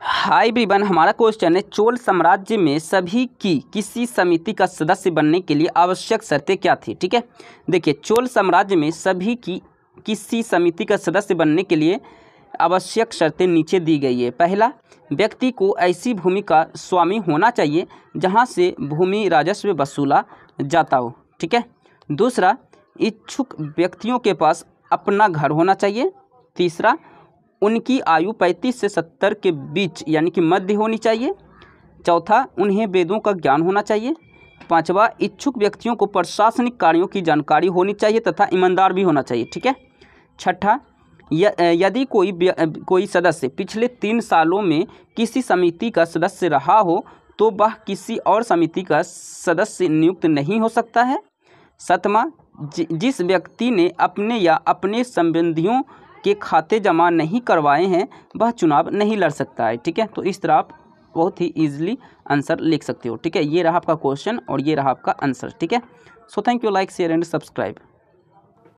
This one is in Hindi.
हाई ब्रीबन हमारा क्वेश्चन है चोल साम्राज्य में सभी की किसी समिति का सदस्य बनने के लिए आवश्यक शर्तें क्या थी ठीक है देखिए चोल साम्राज्य में सभी की किसी समिति का सदस्य बनने के लिए आवश्यक शर्तें नीचे दी गई है पहला व्यक्ति को ऐसी भूमि का स्वामी होना चाहिए जहां से भूमि राजस्व वसूला जाता हो ठीक है दूसरा इच्छुक व्यक्तियों के पास अपना घर होना चाहिए तीसरा उनकी आयु 35 से 70 के बीच यानी कि मध्य होनी चाहिए चौथा उन्हें वेदों का ज्ञान होना चाहिए पांचवा इच्छुक व्यक्तियों को प्रशासनिक कार्यों की जानकारी होनी चाहिए तथा ईमानदार भी होना चाहिए ठीक है छठा यदि कोई कोई सदस्य पिछले तीन सालों में किसी समिति का सदस्य रहा हो तो वह किसी और समिति का सदस्य नियुक्त नहीं हो सकता है सतमा जिस व्यक्ति ने अपने या अपने संबंधियों के खाते जमा नहीं करवाए हैं वह चुनाव नहीं लड़ सकता है ठीक है तो इस तरह आप बहुत ही ईजिली आंसर लिख सकते हो ठीक है ये रहा आपका क्वेश्चन और ये रहा आपका आंसर ठीक है so thank you like share and subscribe